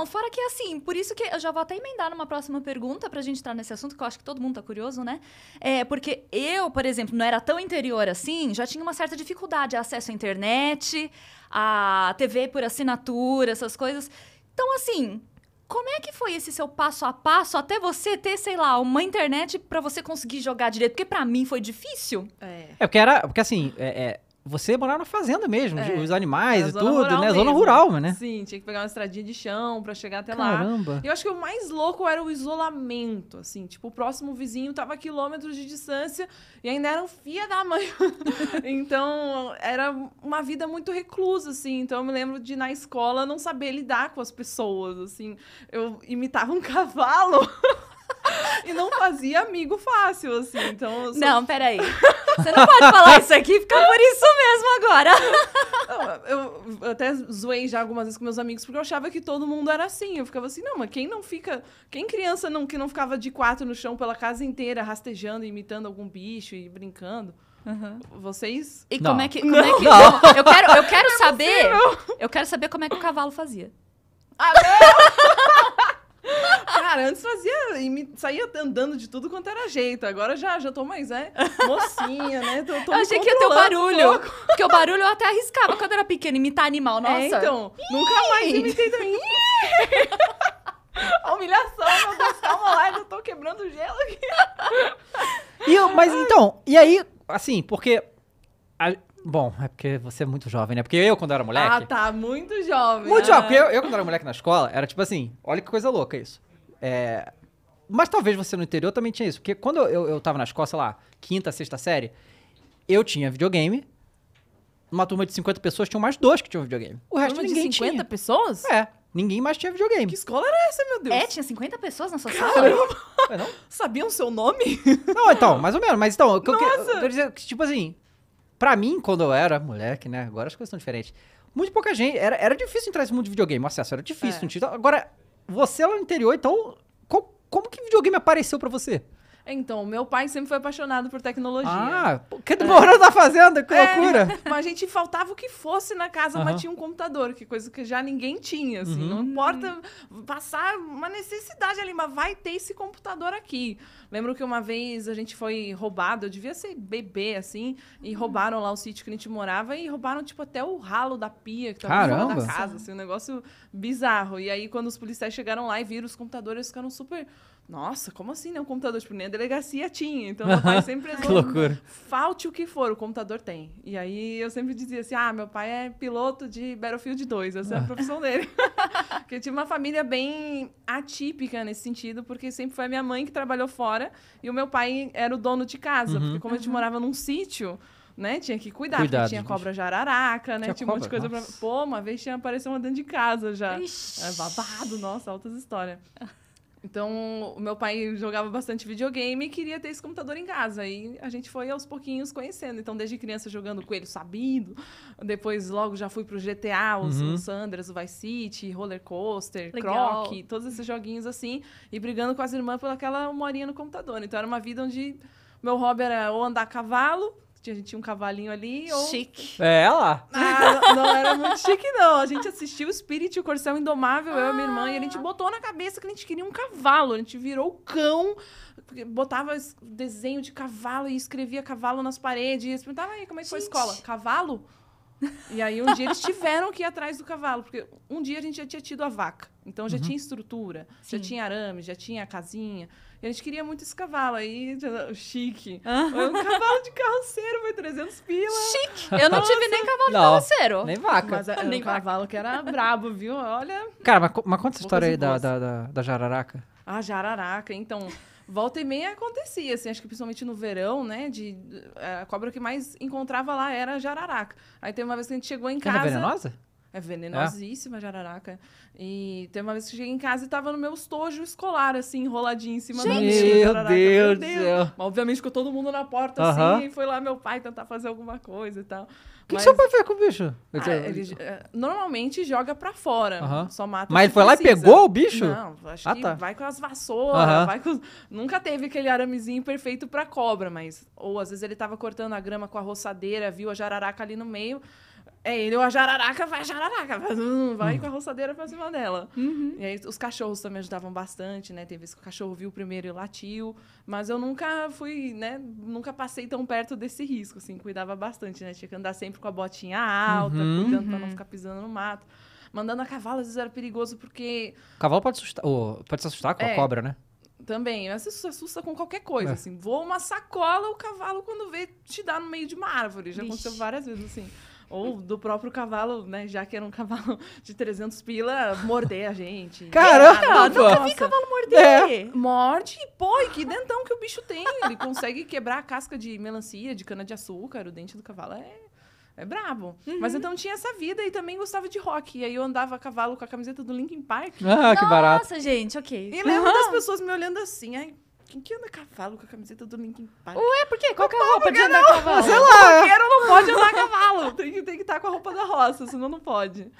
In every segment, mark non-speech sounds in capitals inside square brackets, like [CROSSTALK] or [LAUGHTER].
Não, fora que assim, por isso que eu já vou até emendar numa próxima pergunta pra gente entrar nesse assunto, que eu acho que todo mundo tá curioso, né? É, porque eu, por exemplo, não era tão interior assim, já tinha uma certa dificuldade de acesso à internet, a TV por assinatura, essas coisas. Então, assim, como é que foi esse seu passo a passo até você ter, sei lá, uma internet para você conseguir jogar direito? Porque para mim foi difícil. É, é porque era. Porque assim, é, é você morava na fazenda mesmo, é, os animais é, e tudo, né? Mesmo. Zona rural, né? Sim, tinha que pegar uma estradinha de chão para chegar até Caramba. lá. Caramba! Eu acho que o mais louco era o isolamento, assim. Tipo, o próximo vizinho tava a quilômetros de distância e ainda era um fia da mãe. [LAUGHS] então, era uma vida muito reclusa, assim. Então, eu me lembro de, na escola, não saber lidar com as pessoas, assim. Eu imitava um [LAUGHS] cavalo e não fazia amigo fácil, assim. Então. Só... Não, peraí. Você não pode falar isso aqui, fica por isso mesmo agora. eu, eu, até zoei já algumas vezes com meus amigos, porque eu achava que todo mundo era assim. Eu ficava assim, não, mas quem não fica. Quem criança não, que não ficava de quatro no chão pela casa inteira, rastejando, imitando algum bicho e brincando? Uhum. Vocês? E não. como é que. Como não. É que não. Eu quero, eu quero [LAUGHS] é saber. Possível. Eu quero saber como é que o cavalo fazia. Ah, não! Cara, antes fazia. e Saía andando de tudo quanto era jeito. Agora já, já tô mais, é, mocinha, né? Tô, tô [LAUGHS] eu achei que ia ter o barulho. Um porque o barulho eu até arriscava quando era pequena, imitar animal, é, nossa. É, então, Iiii. nunca mais imitei também. A [LAUGHS] humilhação, meu Deus, calma lá, eu tô quebrando gelo aqui. E eu, mas Ai. então, e aí, assim, porque. A, bom, é porque você é muito jovem, né? Porque eu, quando era moleque. Ah, tá, muito jovem. Muito jovem, porque ah. eu, eu, quando era moleque na escola, era tipo assim: olha que coisa louca isso. É, mas talvez você no interior também tinha isso. Porque quando eu, eu tava na escola, sei lá, quinta, sexta série, eu tinha videogame. uma turma de 50 pessoas, tinham mais dois que tinham videogame. O resto turma ninguém de 50 tinha. pessoas? É. Ninguém mais tinha videogame. Que escola era essa, meu Deus? É, tinha 50 pessoas na sua Caramba. sala? Não? Sabiam o seu nome? Não, então, mais ou menos. Mas então, o que eu, eu, eu dizer que, tipo assim, pra mim, quando eu era moleque, né? Agora as coisas são diferentes. Muito pouca gente. Era, era difícil entrar nesse mundo de videogame. O acesso era difícil. É. Não tinha, então, agora, você é lá no interior, então, co como que videogame apareceu para você? Então, meu pai sempre foi apaixonado por tecnologia. Ah, que do morando é. fazenda, que é, loucura! [LAUGHS] mas a gente faltava o que fosse na casa, uhum. mas tinha um computador, que coisa que já ninguém tinha, assim. Uhum. Não importa passar uma necessidade ali, mas vai ter esse computador aqui. Lembro que uma vez a gente foi roubado, eu devia ser bebê, assim, e uhum. roubaram lá o sítio que a gente morava e roubaram, tipo, até o ralo da pia que tava Caramba. fora da casa, assim, um negócio bizarro. E aí, quando os policiais chegaram lá e viram os computadores, eles ficaram super nossa, como assim, né? Um computador, tipo, nem a delegacia tinha. Então, meu pai [LAUGHS] sempre... que loucura. Falte o que for, o computador tem. E aí, eu sempre dizia assim, ah, meu pai é piloto de Battlefield 2, essa ah. é a ah. profissão dele. [LAUGHS] porque eu tive uma família bem atípica nesse sentido, porque sempre foi a minha mãe que trabalhou fora e o meu pai era o dono de casa. Uhum. Porque como a gente uhum. morava num sítio, né? Tinha que cuidar, Cuidado, porque tinha cobra jararaca, né? Tinha, tinha um monte de coisa nossa. pra. Pô, uma vez tinha aparecido uma dentro de casa já. Ixi. É babado, nossa, altas histórias. Então, o meu pai jogava bastante videogame e queria ter esse computador em casa. E a gente foi aos pouquinhos conhecendo. Então, desde criança jogando Coelho Sabido, depois logo já fui pro GTA, os, uhum. os Sandras, o Vice City, Roller Coaster, Legal. Croc, todos esses joguinhos assim, e brigando com as irmãs por aquela morinha no computador. Então, era uma vida onde meu hobby era ou andar a cavalo, a gente tinha um cavalinho ali. Ou... Chique. É, ela. Ah, não, não, era muito chique, não. A gente assistiu o Spirit o Corcel Indomável, ah. eu e minha irmã, e a gente ah. botou na cabeça que a gente queria um cavalo. A gente virou cão, botava desenho de cavalo e escrevia cavalo nas paredes. Ah, e perguntava aí, como é que foi a escola? Cavalo? E aí um dia eles tiveram que ir atrás do cavalo, porque um dia a gente já tinha tido a vaca. Então já uhum. tinha estrutura, Sim. já tinha arame, já tinha casinha. E a gente queria muito esse cavalo aí, [LAUGHS] chique. Uhum. Um cavalo de carroceiro foi 300 pila. Chique! Eu não Nossa. tive nem cavalo não, de carroceiro. Nem vaca. Mas é, nem um vaca. cavalo que era brabo, viu? Olha. Cara, mas, mas conta essa história aí da, da, da, da jararaca. Ah, jararaca. Então, Volta e meia acontecia, assim, acho que principalmente no verão, né? De, a cobra que mais encontrava lá era a jararaca. Aí tem uma vez que a gente chegou em casa. Era venenosa? É venenosíssima é? jararaca. E tem uma vez que cheguei em casa e tava no meu estojo escolar, assim, enroladinho em cima Gente, da minha jararaca. meu Deus! do céu! obviamente ficou todo mundo na porta, uh -huh. assim, e foi lá meu pai tentar fazer alguma coisa e tal. O que, o que seu pai fez com o bicho? Ah, ele, eh, normalmente joga pra fora. Uh -huh. Só mata. Mas ele foi precisa. lá e pegou o bicho? Não, acho ah, que tá. vai com as vassouras. Uh -huh. vai com... Nunca teve aquele aramezinho perfeito pra cobra, mas. Ou às vezes ele tava cortando a grama com a roçadeira, viu a jararaca ali no meio é, ele, a jararaca, vai jararaca, vai, vai uhum. com a roçadeira pra cima dela. Uhum. E aí os cachorros também ajudavam bastante, né? Teve o cachorro viu primeiro e latiu, mas eu nunca fui, né? Nunca passei tão perto desse risco, assim, cuidava bastante, né? Tinha que andar sempre com a botinha alta, uhum. cuidando pra não uhum. ficar pisando no mato. Mandando a cavalo, às vezes era perigoso porque. O cavalo pode, assustar, pode se assustar com é. a cobra, né? Também, mas você se assusta com qualquer coisa, é. assim. Voa uma sacola, o cavalo, quando vê, te dá no meio de uma árvore. Já Ixi. aconteceu várias vezes, assim. Ou do próprio cavalo, né? Já que era um cavalo [LAUGHS] de 300 pila, morder a gente. caraca nunca vi cavalo morder! É. Morde e pô, e que dentão que o bicho tem. Ele consegue quebrar a casca de melancia, de cana-de-açúcar, o dente do cavalo é é brabo. Uhum. Mas então tinha essa vida e também gostava de rock. E aí eu andava a cavalo com a camiseta do Linkin Park. Ah, que Nossa, barato. Nossa, gente, ok. E lembro uhum. das pessoas me olhando assim, aí... Quem que anda cavalo com a camiseta do Linkin Park? Ué, por quê? Qual que é a roupa de andar a cavalo? Sei lá. O roqueiro não pode andar cavalo. Tem que, tem que estar tá com a roupa da roça, senão não pode.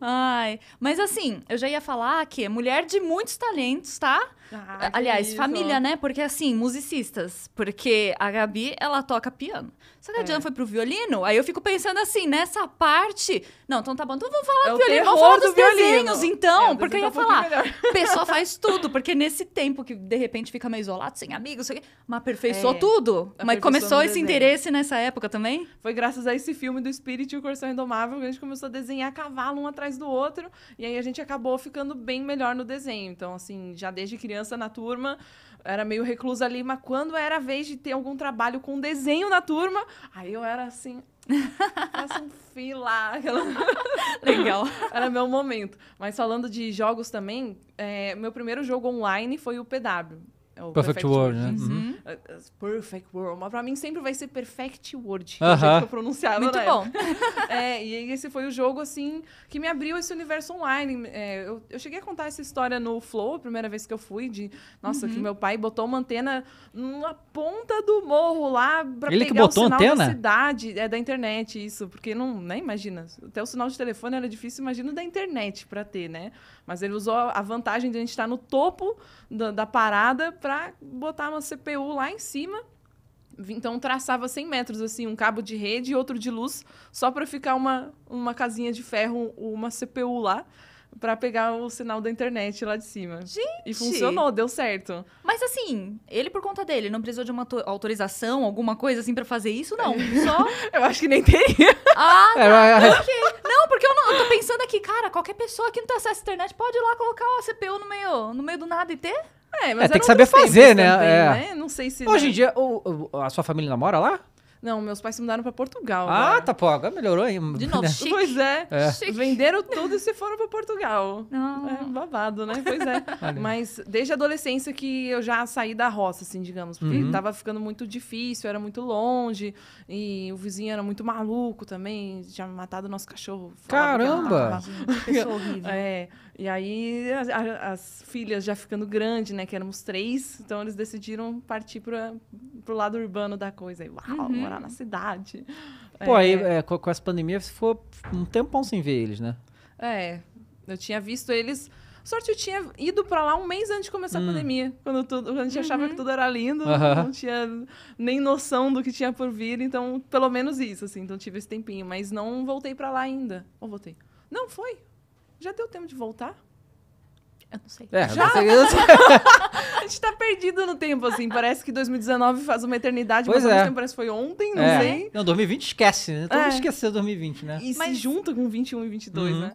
Ai, mas assim, eu já ia falar que é mulher de muitos talentos, tá? Ah, Aliás, isso. família, né? Porque assim, musicistas. Porque a Gabi, ela toca piano. Só que a é. Diana foi pro violino, aí eu fico pensando assim, nessa parte. Não, então tá bom, então vamos falar é do violino, vamos falar dos do desenhos, violino. então. É, porque eu tá ia falar, O pessoa faz tudo, porque nesse tempo que de repente fica meio isolado, sem amigos, sei mas aperfeiçoou é, tudo. Aperfeiçoou mas começou esse desenho. interesse nessa época também? Foi graças a esse filme do Espírito e o Coração Indomável que a gente começou a desenhar cavalo um atrás atrás do outro, e aí a gente acabou ficando bem melhor no desenho. Então, assim, já desde criança na turma, era meio reclusa ali, mas quando era a vez de ter algum trabalho com desenho na turma, aí eu era assim, [LAUGHS] Faça um fila. Aquela... [LAUGHS] Legal. Era meu momento. Mas falando de jogos também, é, meu primeiro jogo online foi o PW. É perfect, perfect, World, word. né? Uhum. uhum. Uh, perfect World. Mas pra mim sempre vai ser Perfect World, que uh -huh. é que eu pronunciava Muito bom. [LAUGHS] é, e esse foi o jogo, assim, que me abriu esse universo online. É, eu, eu, cheguei a contar essa história no Flow, a primeira vez que eu fui, de... Nossa, uhum. que meu pai botou uma antena na ponta do morro lá pra Ele pegar que botou o sinal antena? da cidade. É, da internet, isso. Porque não... Nem né, imagina. Até o sinal de telefone era difícil, imagina da internet pra ter, né? Mas ele usou a vantagem de a gente estar no topo da, da parada para botar uma CPU lá em cima. Então traçava 100 metros assim, um cabo de rede e outro de luz, só para ficar uma, uma casinha de ferro, uma CPU lá para pegar o sinal da internet lá de cima. Gente! E funcionou, deu certo. Mas assim, ele por conta dele, não precisou de uma autorização, alguma coisa assim para fazer isso, não. [LAUGHS] Só. eu acho que nem teria. Ah, não. Tá, é, mas... É. okay. não, porque eu, não, eu tô pensando aqui, cara, qualquer pessoa que não tem acesso à internet pode ir lá colocar o CPU no meio, no meio do nada e ter? É, mas é, tem que saber fazer, né? Também, é. né? Não sei se. Hoje em dia, o, o, a sua família namora lá? Não, meus pais se mudaram para Portugal. Ah, agora. tá, pô, agora melhorou aí. De novo, né? [LAUGHS] chique. Pois é. é. Venderam tudo e se foram para Portugal. Não. Ah. É babado, né? Pois é. [LAUGHS] Mas desde a adolescência que eu já saí da roça, assim, digamos. Porque uhum. tava ficando muito difícil, era muito longe. E o vizinho era muito maluco também. Tinha matado o nosso cachorro. Caramba! Pessoa horrível. [LAUGHS] É. E aí as, as filhas já ficando grande, né? Que éramos três, então eles decidiram partir para pro lado urbano da coisa. E, uau, uhum. morar na cidade. Pô, é, aí é, com, com pandemias pandemia ficou um tempão sem ver eles, né? É, eu tinha visto eles. Sorte eu tinha ido para lá um mês antes de começar hum. a pandemia, quando, tudo, quando a gente uhum. achava que tudo era lindo, uhum. não tinha nem noção do que tinha por vir, então pelo menos isso, assim, então tive esse tempinho, mas não voltei para lá ainda. Ou voltei? Não, foi. Já deu tempo de voltar? Eu não sei. É, Já? sei. [LAUGHS] a gente tá perdido no tempo, assim. Parece que 2019 faz uma eternidade, pois mas é. tempo parece que foi ontem, não é. sei. Não, 2020 esquece, né? Todo é. mundo esqueceu 2020, né? E mas... se junta com 21 e 22, uhum. né?